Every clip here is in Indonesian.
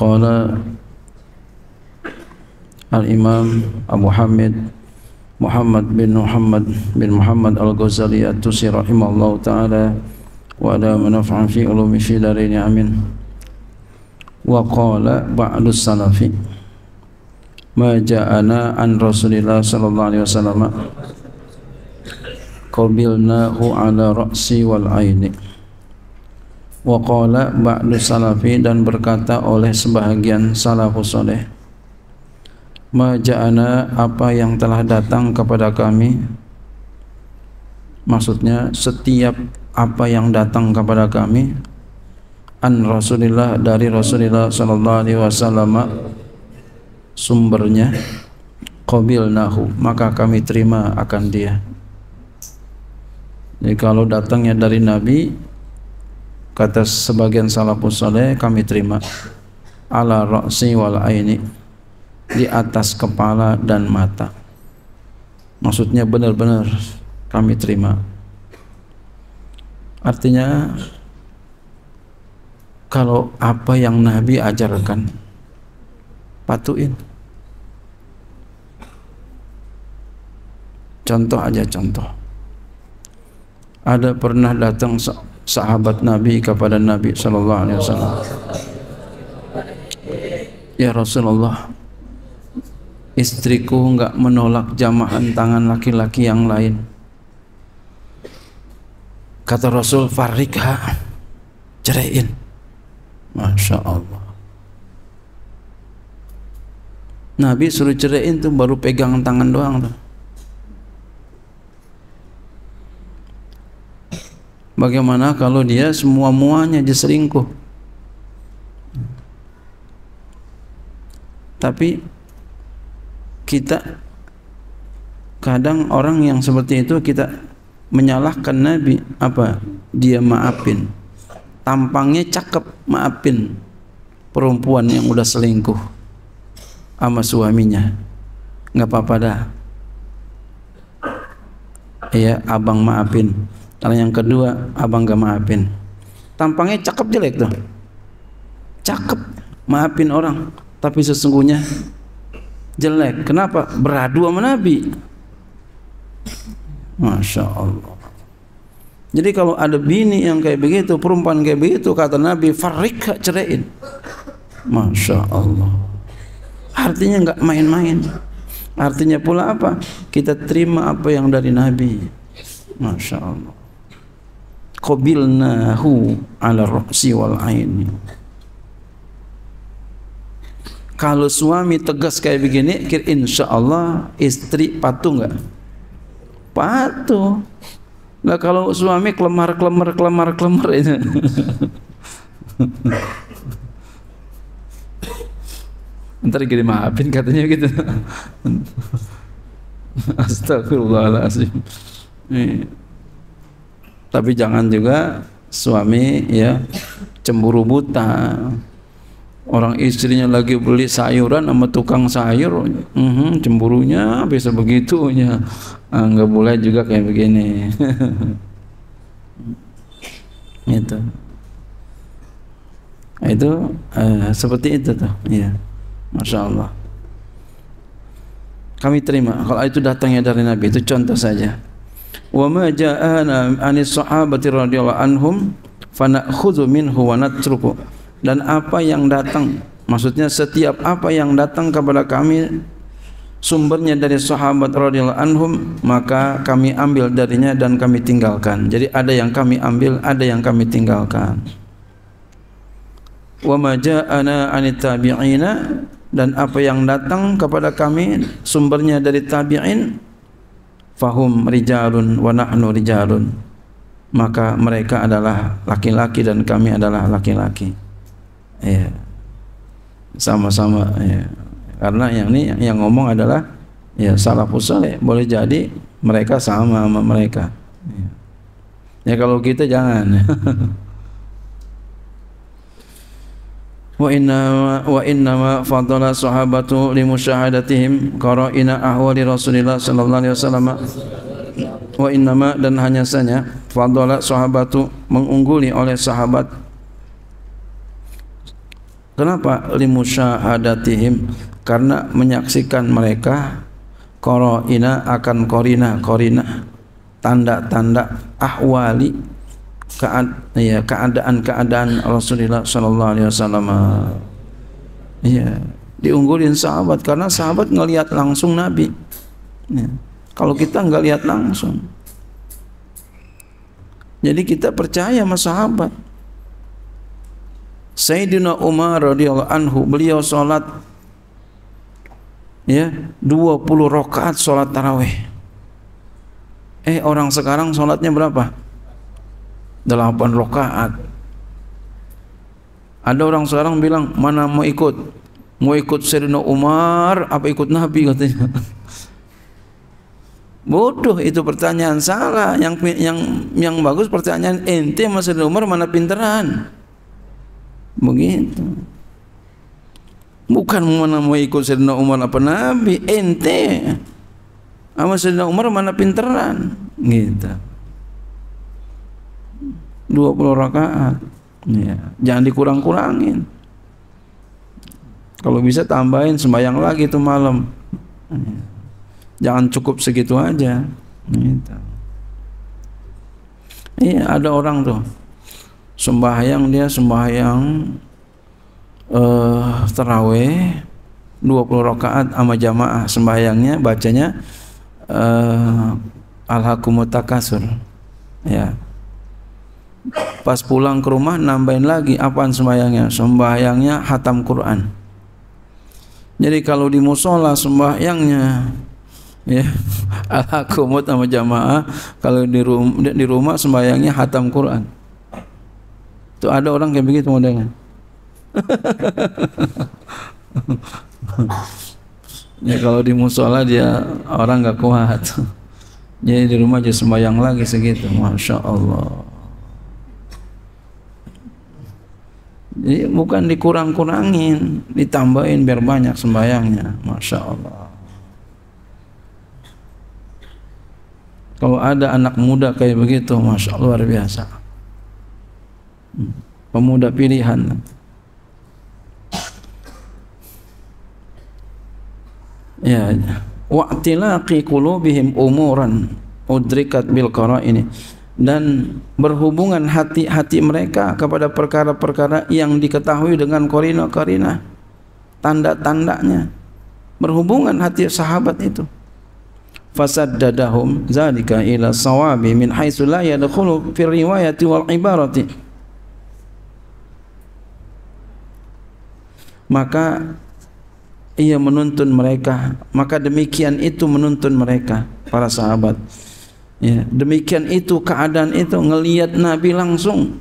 قال الإمام أبو حمد محمد بن محمد بن محمد الغزالي التوسي رحمه الله تعالى ولا منفع في علوم في دارين نعم. آمين وقال بعض السلف ما جاءنا عن رسول الله صلى الله عليه وسلم قبلناه على رأسي والعين waqala ba'du salafi dan berkata oleh sebahagian salafus soleh Maja'ana apa yang telah datang kepada kami Maksudnya setiap apa yang datang kepada kami An Rasulillah dari rasulillah Sallallahu Alaihi Wasallam sumbernya Qabil Nahu maka kami terima akan dia jadi kalau datangnya dari Nabi kata sebagian salafus saleh kami terima ala ra'si wal aini di atas kepala dan mata maksudnya benar-benar kami terima artinya kalau apa yang Nabi ajarkan patuin contoh aja contoh ada pernah datang sahabat Nabi kepada Nabi sallallahu alaihi wasallam. Ya Rasulullah, istriku enggak menolak jamahan tangan laki-laki yang lain. Kata Rasul, Farika, ceraiin." Masya Allah. Nabi suruh ceraiin tuh baru pegang tangan doang tuh. Bagaimana kalau dia semua-muanya dia selingkuh? Tapi kita kadang orang yang seperti itu kita menyalahkan Nabi apa? Dia maafin. Tampangnya cakep, maafin perempuan yang udah selingkuh sama suaminya. Nggak apa-apa dah. Iya abang maafin. Kalau yang kedua, abang gak maafin. Tampangnya cakep jelek tuh. Cakep, maafin orang. Tapi sesungguhnya jelek. Kenapa? Beradu sama Nabi. Masya Allah. Jadi kalau ada bini yang kayak begitu, perempuan kayak begitu, kata Nabi, farrika cerain, Masya Allah. Artinya nggak main-main. Artinya pula apa? Kita terima apa yang dari Nabi. Masya Allah qabilnahu ala ra'si wal aini kalau suami tegas kayak begini insya Allah istri patuh nggak patuh lah kalau suami kelemar kelemar kelemar kelemar ini, ntar gini maafin katanya gitu astagfirullahaladzim iya tapi jangan juga suami ya cemburu buta orang istrinya lagi beli sayuran sama tukang sayur uh mhm, -huh, cemburunya bisa begitunya ya nggak boleh juga kayak begini itu itu eh, seperti itu tuh ya masya Allah kami terima kalau itu datangnya dari Nabi itu contoh saja wa ma ja'ana anis sahabati radhiyallahu anhum fanakhudhu minhu wa natruku dan apa yang datang maksudnya setiap apa yang datang kepada kami sumbernya dari sahabat radhiyallahu anhum maka kami ambil darinya dan kami tinggalkan jadi ada yang kami ambil ada yang kami tinggalkan wa ma ja'ana anit tabi'ina dan apa yang datang kepada kami sumbernya dari tabi'in fahum rijalun wa nahnu rijalun maka mereka adalah laki-laki dan kami adalah laki-laki ya sama-sama ya karena yang ini yang ngomong adalah ya pusat ya. boleh jadi mereka sama sama mereka ya, ya kalau kita jangan وإنما وإنما فضل صحابته لمشاهدتهم قرائن أحوال رسول الله صلى الله عليه وسلم وإنما dan hanya saja fadala sahabatu mengungguli oleh sahabat kenapa limusyahadatihim karena menyaksikan mereka korina akan korina korina tanda-tanda ahwali kead ya keadaan-keadaan Rasulullah sallallahu alaihi wasallam. ya diunggulin sahabat karena sahabat ngelihat langsung Nabi. Ya. Kalau kita nggak lihat langsung. Jadi kita percaya sama sahabat. Sayyidina Umar radhiyallahu anhu beliau sholat ya 20 rakaat sholat taraweh Eh orang sekarang sholatnya berapa? delapan rakaat ada orang sekarang bilang mana mau ikut mau ikut Sayyidina Umar apa ikut Nabi katanya Bodoh itu pertanyaan salah. Yang yang yang bagus pertanyaan ente Mas Umar mana pinteran? Begitu. Bukan mana mau ikut Sayyidina Umar apa Nabi, ente. Sama Sayyidina Umar mana pinteran? Gitu. 20 rakaat. Ya, jangan dikurang-kurangin. Kalau bisa tambahin sembahyang lagi itu malam. Ya. Jangan cukup segitu aja. Gitu. Iya, ada orang tuh sembahyang dia sembahyang uh, eh, teraweh 20 rakaat sama jamaah sembahyangnya bacanya uh, eh, al-hakumut takasur. Ya. Pas pulang ke rumah nambahin lagi apaan sembahyangnya? Sembahyangnya hatam Quran. Jadi kalau di musola sembahyangnya ya ala kumut sama jamaah kalau di rumah di rumah sembahyangnya hatam Quran itu ada orang kayak begitu modelnya ya kalau di musola dia orang nggak kuat jadi di rumah aja sembahyang lagi segitu masya Allah Jadi bukan dikurang-kurangin, ditambahin biar banyak sembayangnya. Masya Allah. Kalau ada anak muda kayak begitu, masya Allah luar biasa. Hmm, pemuda pilihan. Ya, wa'tilaqi qulubihim umuran udrikat bil ini dan berhubungan hati-hati mereka kepada perkara-perkara yang diketahui dengan korina-korina tanda-tandanya berhubungan hati sahabat itu Fasad dadahum zalika ila sawabi min haitsu la yadkhulu fi riwayati wal ibarati maka ia menuntun mereka maka demikian itu menuntun mereka para sahabat ya, demikian itu keadaan itu ngelihat Nabi langsung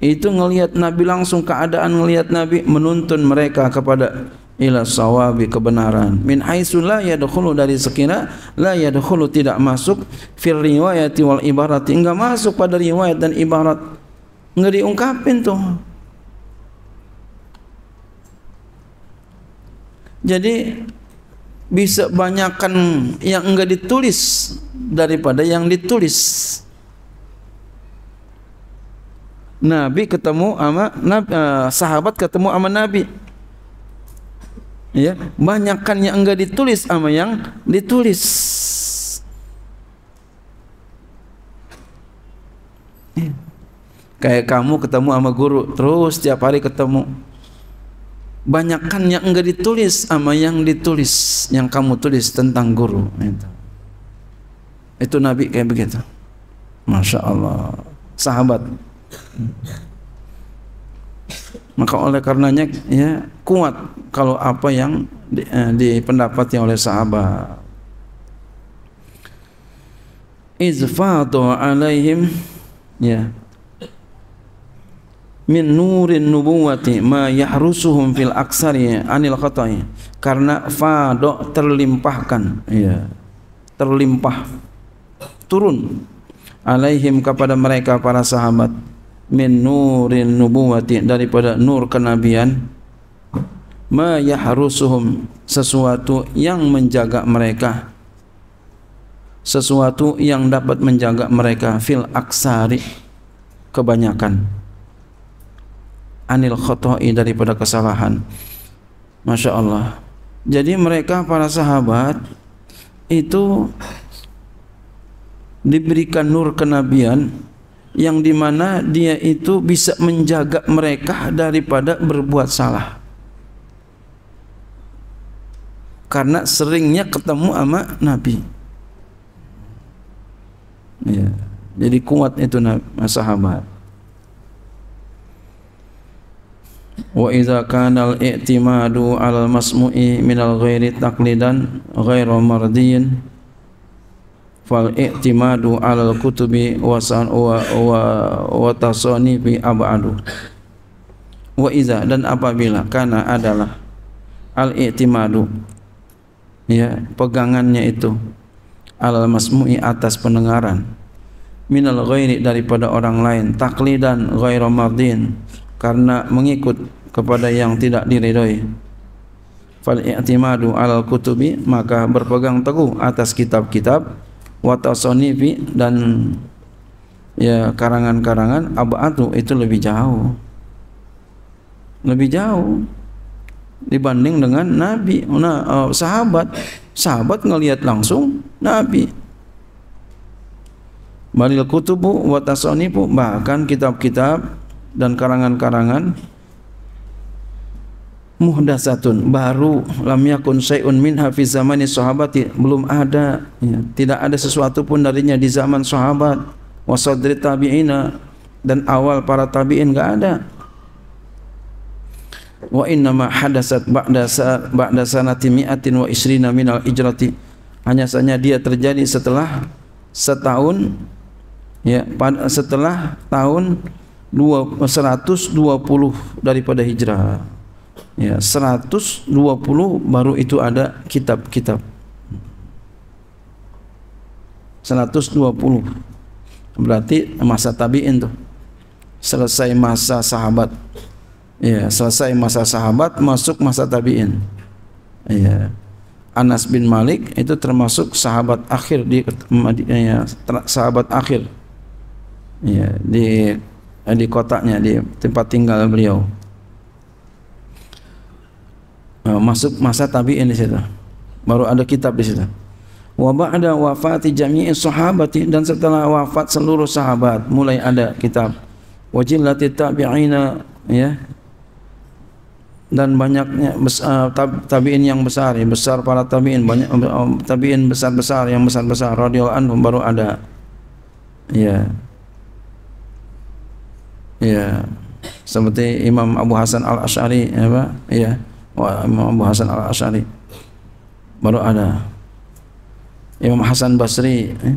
itu ngelihat Nabi langsung keadaan ngelihat Nabi menuntun mereka kepada ila sawabi kebenaran min haitsu la yadkhulu dari sekira la yadkhulu tidak masuk fil riwayat wal ibarat enggak masuk pada riwayat dan ibarat enggak diungkapin tuh jadi bisa banyakkan yang enggak ditulis daripada yang ditulis. Nabi ketemu sama nabi, eh, sahabat ketemu sama Nabi. Ya, banyakkan yang enggak ditulis sama yang ditulis. Ya. Kayak kamu ketemu sama guru, terus tiap hari ketemu. Banyakkan yang enggak ditulis sama yang ditulis, yang kamu tulis tentang guru. Itu. Itu Nabi kayak begitu. Masya Allah. Sahabat. Maka oleh karenanya ya kuat kalau apa yang di, eh, dipendapatnya oleh sahabat. Izfatu alaihim ya min nurin nubuwati ma yahrusuhum fil aksari anil khatai karena fadok terlimpahkan ya terlimpah turun alaihim kepada mereka para sahabat min nurin nubuwati daripada nur kenabian ma yahrusuhum sesuatu yang menjaga mereka sesuatu yang dapat menjaga mereka fil aksari kebanyakan anil khotoi daripada kesalahan Masya Allah jadi mereka para sahabat itu diberikan nur kenabian yang dimana dia itu bisa menjaga mereka daripada berbuat salah karena seringnya ketemu sama Nabi ya. jadi kuat itu sahabat wa idza kana al-i'timadu al masmu'i min al ghairi taqlidan ghairu mardiyin fal i'timadu alal kutubi wasan wa wa wa bi abadu wa iza dan apabila karena adalah al i'timadu ya pegangannya itu alal masmu'i atas pendengaran minal ghairi daripada orang lain taklidan ghairu mardin karena mengikut kepada yang tidak diridhoi fal i'timadu alal kutubi maka berpegang teguh atas kitab-kitab Watasoni fi dan ya karangan-karangan abatu itu lebih jauh lebih jauh dibanding dengan nabi nah, uh, sahabat sahabat ngelihat langsung nabi balil kutubu watasonifu bahkan kitab-kitab dan karangan-karangan muhdasatun baru lam yakun syai'un min hafiz zamani sahabati belum ada ya, tidak ada sesuatu pun darinya di zaman sahabat wasadri tabi'ina dan awal para tabi'in enggak ada wa inna ma hadasat ba'da sa ba'da sanati mi'atin wa isrina min al ijrati hanya saja dia terjadi setelah setahun ya pada, setelah tahun 2, 120 daripada hijrah ya 120 baru itu ada kitab-kitab 120 berarti masa tabiin tuh selesai masa sahabat ya selesai masa sahabat masuk masa tabiin ya Anas bin Malik itu termasuk sahabat akhir di ya, sahabat akhir ya di di kotanya di tempat tinggal beliau Eh, masuk masa tabi'in di situ. Baru ada kitab di situ. Wa ba'da wafati jami'i sahabati dan setelah wafat seluruh sahabat mulai ada kitab. Wa jillati tabi'ina ya. Dan banyaknya eh, tab, tabi'in yang besar, yang besar para tabi'in, banyak eh, tabi'in besar-besar yang besar-besar radhiyallahu anhum baru ada. Ya. Ya. Seperti Imam Abu Hasan Al-Asy'ari ya, Pak? Ya. Imam Abu Hasan Al Asyari baru ada Imam Hasan Basri eh.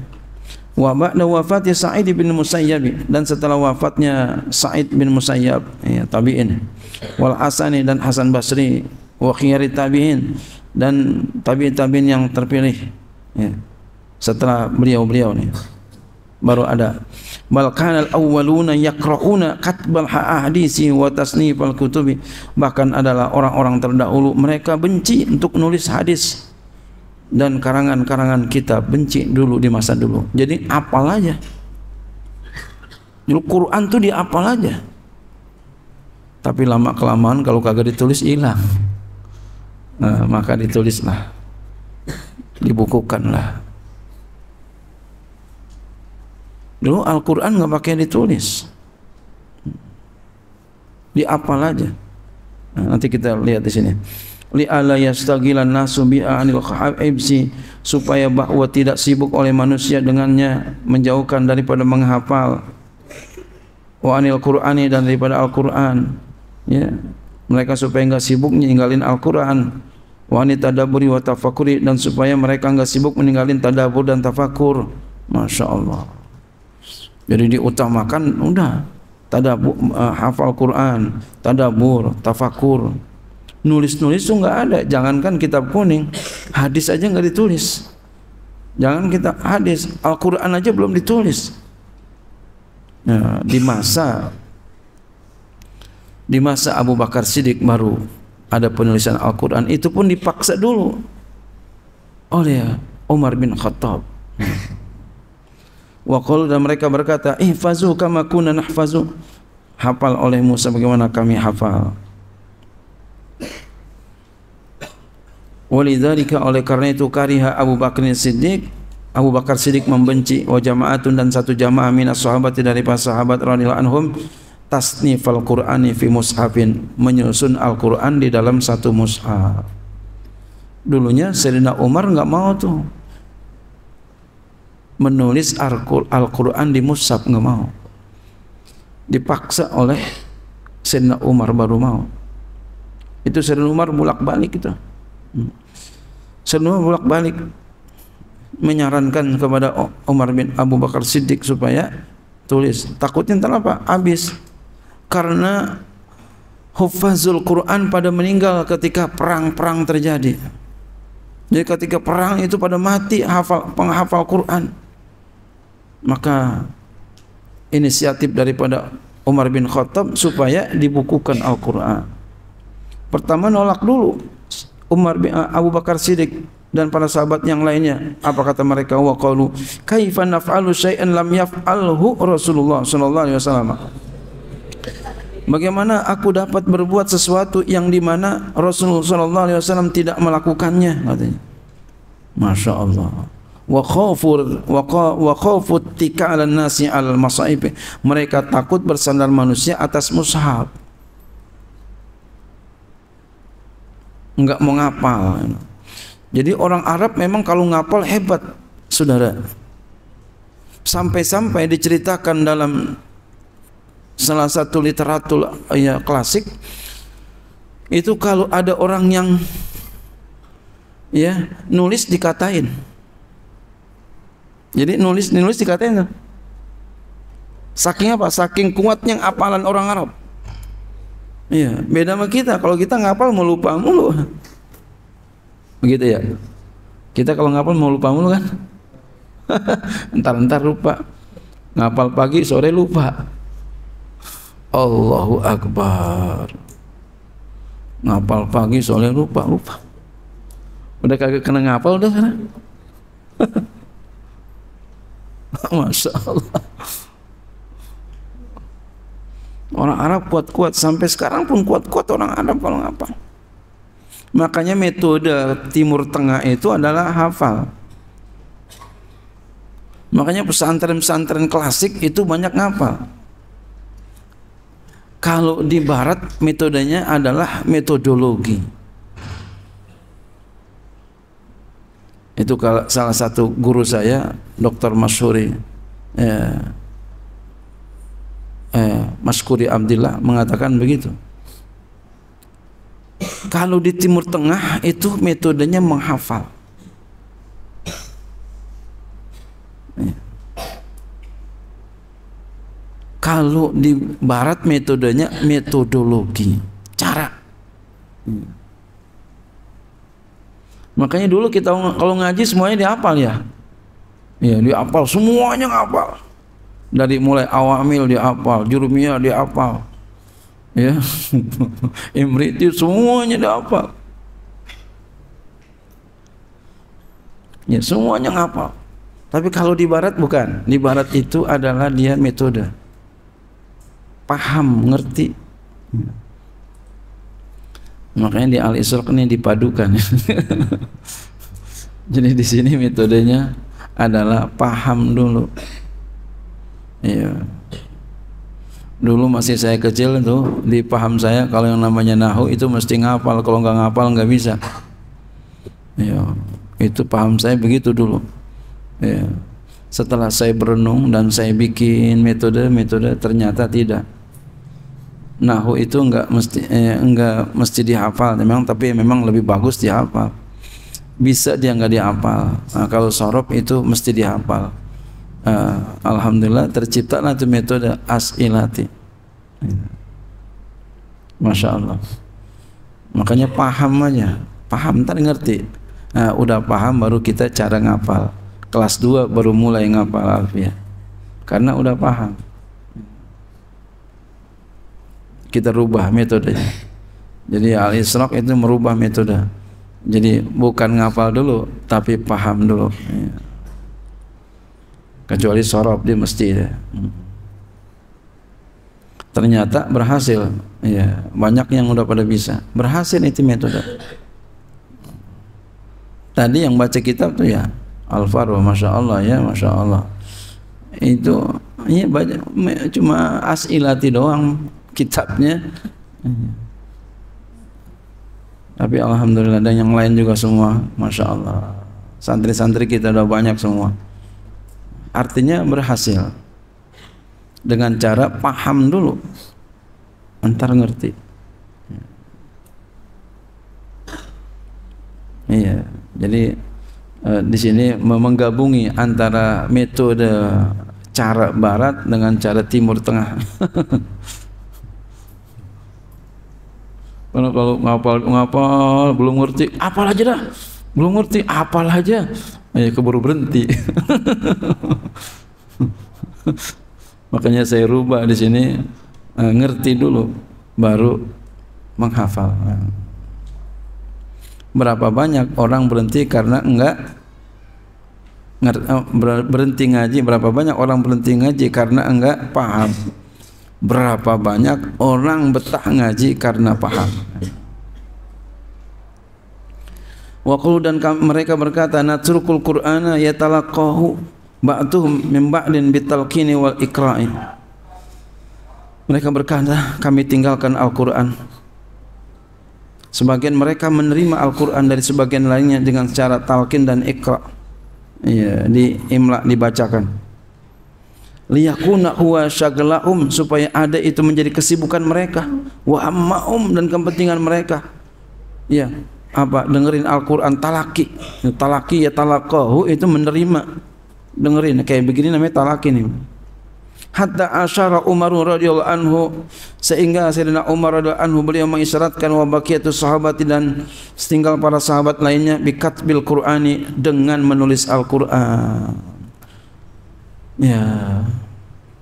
wabak ba'da wafatnya Sa'id bin Musayyab dan setelah wafatnya Sa'id bin Musayyab ya, tabi'in wal Asani dan Hasan Basri wa khiyari tabi'in dan tabi'in tabi'in yang terpilih ya. setelah beliau-beliau ni. baru ada bal awaluna al-awwaluna yaqra'una katbal ahadisi wa tasnifal kutubi bahkan adalah orang-orang terdahulu mereka benci untuk nulis hadis dan karangan-karangan kita benci dulu di masa dulu jadi apal aja dulu Quran tuh diapal aja tapi lama kelamaan kalau kagak ditulis hilang nah, maka ditulislah dibukukanlah Dulu Al-Quran nggak pakai ditulis. Diapal aja. Nah, nanti kita lihat di sini. Li ala yastagilan nasu bi'anil ibsi supaya bahwa tidak sibuk oleh manusia dengannya menjauhkan daripada menghafal wa anil qur'ani dan daripada al-qur'an ya mereka supaya enggak sibuk ninggalin al-qur'an wa anit tadabburi wa tafakuri dan supaya mereka enggak sibuk meninggalin tadabur dan tafakur masyaallah jadi diutamakan udah tadabur uh, eh, hafal Quran, tadabur, tafakur. Nulis-nulis tuh nggak ada. Jangankan kitab kuning, hadis aja nggak ditulis. Jangan kita hadis, Al-Qur'an aja belum ditulis. Nah, di masa di masa Abu Bakar Siddiq baru ada penulisan Al-Qur'an itu pun dipaksa dulu oleh Umar bin Khattab. wa qalu dan mereka berkata ihfazu kama kunna nahfazu hafal oleh Musa bagaimana kami hafal Walidzalika oleh karena itu kariha Abu Bakar Siddiq Abu Bakar Siddiq membenci wa jama'atun dan satu jamaah minas sahabat dari para sahabat radhiyallahu anhum tasnifal qur'ani fi mushafin menyusun Al-Qur'an di dalam satu mushaf. Dulunya Sayyidina Umar enggak mau tuh menulis Al-Quran di Musab nggak mau dipaksa oleh Sayyidina Umar baru mau itu Sayyidina Umar bolak balik itu hmm. Sayyidina Umar bolak balik menyarankan kepada Umar bin Abu Bakar Siddiq supaya tulis takutnya ntar apa habis karena hufazul Quran pada meninggal ketika perang-perang terjadi jadi ketika perang itu pada mati hafal penghafal Quran maka inisiatif daripada Umar bin Khattab supaya dibukukan Al-Quran. Pertama nolak dulu Umar bin eh, Abu Bakar Siddiq dan para sahabat yang lainnya. Apa kata mereka? Wa qalu kaifa naf'alu syai'an lam yaf'alhu Rasulullah sallallahu alaihi wasallam. Bagaimana aku dapat berbuat sesuatu yang di mana Rasulullah sallallahu alaihi wasallam tidak melakukannya katanya. Masya Allah wa khawfur wa tika ala nasi al masaib mereka takut bersandar manusia atas mushaf enggak mau ngapal jadi orang Arab memang kalau ngapal hebat saudara sampai-sampai diceritakan dalam salah satu literatur ya klasik itu kalau ada orang yang ya nulis dikatain jadi nulis nulis dikatain Saking apa? Saking kuatnya apalan orang Arab. Iya, beda sama kita. Kalau kita ngapal mau lupa mulu. Begitu ya. Kita kalau ngapal mau lupa mulu kan? Entar-entar lupa. Ngapal pagi, sore lupa. Allahu Akbar. Ngapal pagi, sore lupa, lupa. Udah kagak kena ngapal udah sana. Masya Allah. Orang Arab kuat-kuat sampai sekarang pun kuat-kuat orang Arab kalau ngapa? Makanya metode Timur Tengah itu adalah hafal. Makanya pesantren-pesantren klasik itu banyak ngapa? Kalau di barat metodenya adalah metodologi. itu salah satu guru saya Dr. Masuri eh, ya, eh, ya, Maskuri Abdillah mengatakan begitu kalau di Timur Tengah itu metodenya menghafal ya. kalau di Barat metodenya metodologi cara hmm. Makanya dulu kita kalau ngaji semuanya dihafal ya. Ya, dihafal semuanya ngapal Dari mulai awamil dihafal, jurumiyah dihafal. Ya. Imriti semuanya dihafal. Ya, semuanya ngapal. Tapi kalau di barat bukan. Di barat itu adalah dia metode. Paham, ngerti. Makanya di Al isroq ini dipadukan. Jadi di sini metodenya adalah paham dulu. Iya. Dulu masih saya kecil itu di paham saya kalau yang namanya nahu itu mesti ngapal, kalau nggak ngapal nggak bisa. Iya, itu paham saya begitu dulu. Iya. Setelah saya berenung dan saya bikin metode-metode ternyata tidak nahu itu enggak mesti eh, enggak mesti dihafal memang tapi memang lebih bagus dihafal bisa dia enggak dihafal nah, kalau sorop itu mesti dihafal uh, alhamdulillah tercipta itu metode asilati masya Allah makanya paham aja paham ntar ngerti nah, udah paham baru kita cara ngapal kelas 2 baru mulai ngapal Alfiah karena udah paham kita rubah metodenya. Jadi al isrok itu merubah metode. Jadi bukan ngafal dulu, tapi paham dulu. Iya. Kecuali sorop dia ya. mesti. Hmm. Ternyata berhasil. Ya, banyak yang udah pada bisa. Berhasil itu metode. Tadi yang baca kitab tuh ya Alvaro, masya Allah ya, masya Allah. Itu ya, baca, cuma asilati doang kitabnya tapi alhamdulillah dan yang lain juga semua masya Allah santri-santri kita udah banyak semua artinya berhasil dengan cara paham dulu antar ngerti iya jadi e, di sini menggabungi antara metode cara barat dengan cara timur tengah Karena kalau ngapal ngapal belum ngerti, apal aja dah. Belum ngerti, apal aja. Ayo iya, keburu berhenti. Makanya saya rubah di sini eh, ngerti dulu baru menghafal. Berapa banyak orang berhenti karena enggak eh, berhenti ngaji berapa banyak orang berhenti ngaji karena enggak paham berapa banyak orang betah ngaji karena paham Waqulu dan mereka berkata natrukul qur'ana yatalaqahu ba'duhum min ba'din bitalqini wal ikra'in mereka berkata kami tinggalkan Al-Qur'an sebagian mereka menerima Al-Qur'an dari sebagian lainnya dengan cara talqin dan ikra ya di imla dibacakan liyakuna huwa syaglaum supaya ada itu menjadi kesibukan mereka wa ammaum dan kepentingan mereka ya apa dengerin Al-Qur'an talaki ya, talaki ya talaqahu itu menerima dengerin kayak begini namanya talaki nih hatta asyara Umar radhiyallahu anhu sehingga Sayyidina Umar radhiyallahu anhu beliau mengisyaratkan wa baqiyatu sahabat dan setinggal para sahabat lainnya bikat bil Qur'ani dengan menulis Al-Qur'an Ya.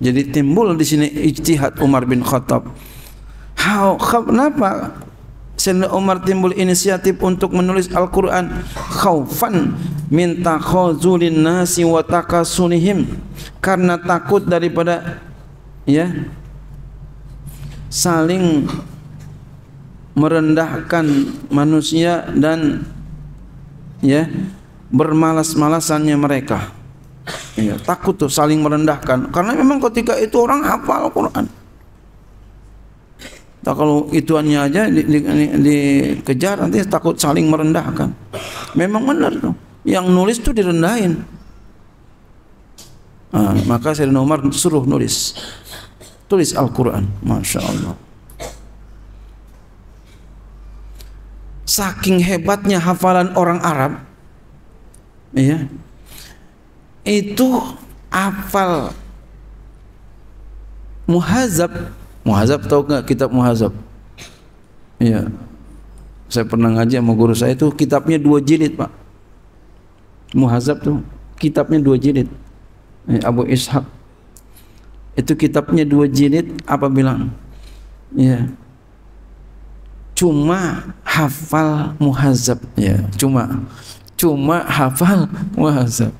Jadi timbul di sini ijtihad Umar bin Khattab. How, kenapa Sehingga Umar timbul inisiatif untuk menulis Al-Quran Khaufan minta khazulin nasi wa takasunihim Karena takut daripada ya Saling merendahkan manusia dan ya bermalas-malasannya mereka Iya, takut tuh saling merendahkan. Karena memang ketika itu orang hafal Quran. Nah, kalau ituannya aja dikejar di, di, di nanti takut saling merendahkan. Memang benar tuh. Yang nulis tuh direndahin. Nah, maka Sayyidina Umar suruh nulis. Tulis Al-Quran. Masya Allah. Saking hebatnya hafalan orang Arab. Iya itu hafal muhazab muhazab tahu nggak kitab muhazab ya saya pernah ngaji sama guru saya itu kitabnya dua jilid pak muhazab tuh kitabnya dua jilid eh, Abu Ishaq itu kitabnya dua jilid apa bilang ya cuma hafal muhazab ya cuma cuma hafal muhazab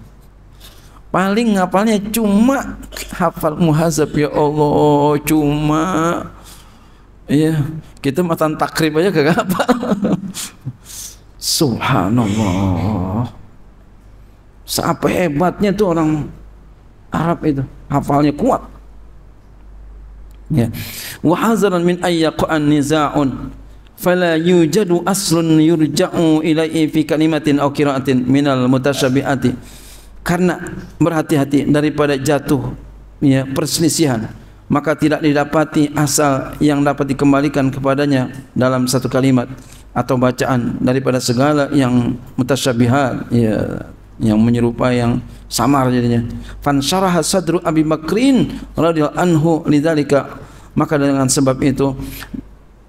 paling ngapalnya cuma hafal muhazab ya Allah cuma iya kita gitu matan takrib aja kagak apa subhanallah siapa hebatnya tuh orang Arab itu hafalnya kuat ya wa hazaran min ayyaqan niza'un fala yujadu aslun yurja'u ilaihi fi kalimatin aw qira'atin minal mutasyabiati karena berhati-hati daripada jatuh ya, perselisihan maka tidak didapati asal yang dapat dikembalikan kepadanya dalam satu kalimat atau bacaan daripada segala yang mutasyabihat ya, yang menyerupai yang samar jadinya fan syaraha sadru abi bakrin radhiyallahu anhu lidzalika maka dengan sebab itu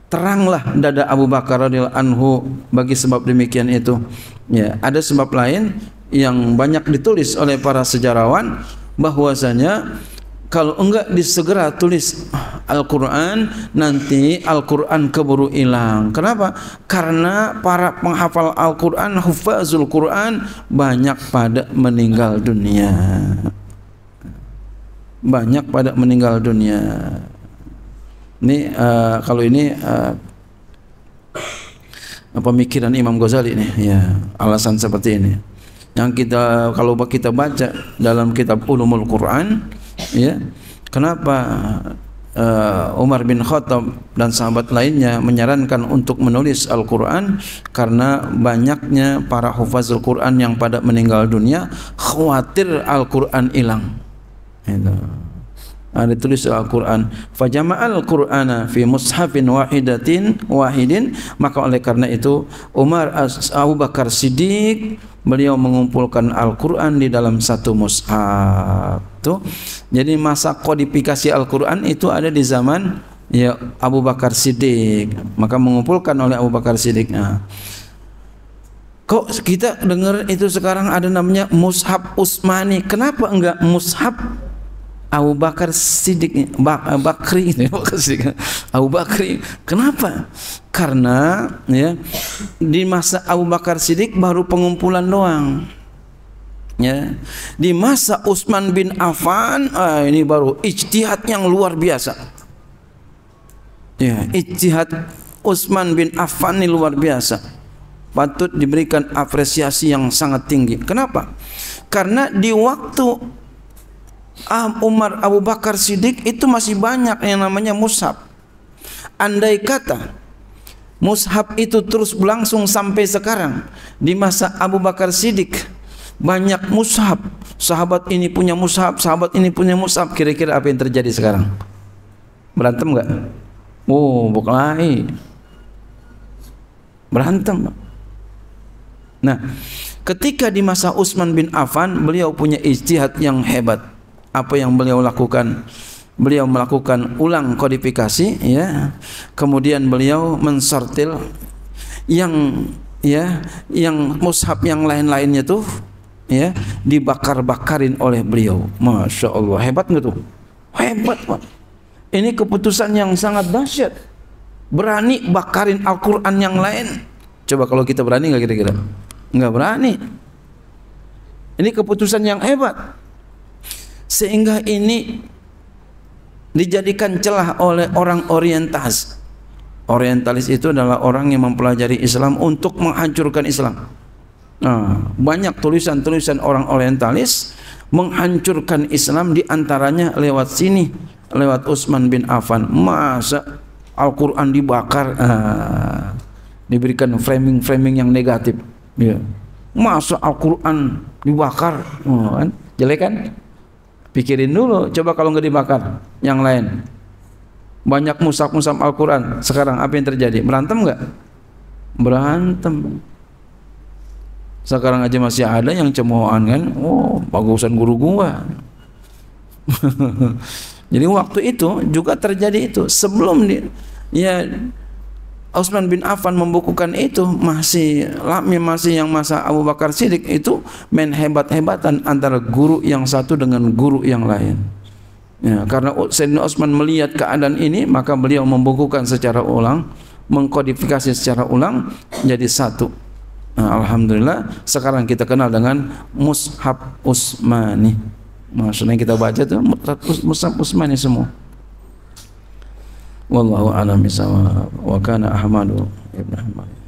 teranglah dada Abu Bakar radhiyallahu anhu bagi sebab demikian itu ya ada sebab lain yang banyak ditulis oleh para sejarawan bahwasanya kalau enggak disegera tulis Al-Quran nanti Al-Quran keburu hilang kenapa? karena para penghafal Al-Quran hufazul Quran banyak pada meninggal dunia banyak pada meninggal dunia ini uh, kalau ini uh, pemikiran Imam Ghazali ini ya alasan seperti ini yang kita kalau kita baca dalam kitab ulumul Quran ya kenapa uh, Umar bin Khattab dan sahabat lainnya menyarankan untuk menulis Al-Quran karena banyaknya para hufazul Quran yang pada meninggal dunia khawatir Al-Quran hilang. Itu ada ah, tulis Al-Qur'an fajama'al Qur'ana fi mushafin wahidatin wahidin maka oleh karena itu Umar as. Abu Bakar Siddiq beliau mengumpulkan Al-Qur'an di dalam satu mushaf tuh jadi masa kodifikasi Al-Qur'an itu ada di zaman ya Abu Bakar Siddiq maka mengumpulkan oleh Abu Bakar Siddiq nah Kok kita dengar itu sekarang ada namanya Mushab Usmani. Kenapa enggak Mushab Abu Bakar Siddiq Bak, eh, Bakri ini Abu Bakri kenapa karena ya di masa Abu Bakar Siddiq baru pengumpulan doang ya di masa Utsman bin Affan ah, ini baru ijtihad yang luar biasa ya ijtihad Utsman bin Affan ini luar biasa patut diberikan apresiasi yang sangat tinggi kenapa karena di waktu Ah, Umar Abu Bakar Siddiq itu masih banyak yang namanya mushab. Andai kata mushab itu terus berlangsung sampai sekarang di masa Abu Bakar Siddiq banyak mushab. Sahabat ini punya mushab, sahabat ini punya mushab. Kira-kira apa yang terjadi sekarang? Berantem enggak? Oh, bukan lagi Berantem. Nah, ketika di masa Utsman bin Affan, beliau punya ijtihad yang hebat apa yang beliau lakukan beliau melakukan ulang kodifikasi ya kemudian beliau mensortil yang ya yang mushaf yang lain-lainnya tuh ya dibakar-bakarin oleh beliau Masya Allah hebat nggak tuh hebat Pak ini keputusan yang sangat dahsyat berani bakarin Al-Quran yang lain coba kalau kita berani nggak kira-kira nggak berani ini keputusan yang hebat sehingga ini dijadikan celah oleh orang orientalis. Orientalis itu adalah orang yang mempelajari Islam untuk menghancurkan Islam. Nah, banyak tulisan-tulisan orang orientalis menghancurkan Islam diantaranya lewat sini, lewat Utsman bin Affan. Masa Al-Quran dibakar, ah, diberikan framing-framing yang negatif. Ya. Masa Al-Quran dibakar, oh, kan? jelek kan? pikirin dulu coba kalau nggak dibakar yang lain banyak musaf-musaf Al-Quran sekarang apa yang terjadi berantem nggak berantem sekarang aja masih ada yang cemoohan kan oh bagusan guru gua jadi waktu itu juga terjadi itu sebelum dia. ya Utsman bin Affan membukukan itu masih lami masih yang masa Abu Bakar Siddiq itu main hebat-hebatan antara guru yang satu dengan guru yang lain. Ya, karena Sayyidina Utsman melihat keadaan ini maka beliau membukukan secara ulang, mengkodifikasi secara ulang jadi satu. Nah, Alhamdulillah sekarang kita kenal dengan Mushab Utsmani. Maksudnya kita baca itu Mushab Utsmani semua wallahu alam bisawab wa kana ahmadu ibnu ahmad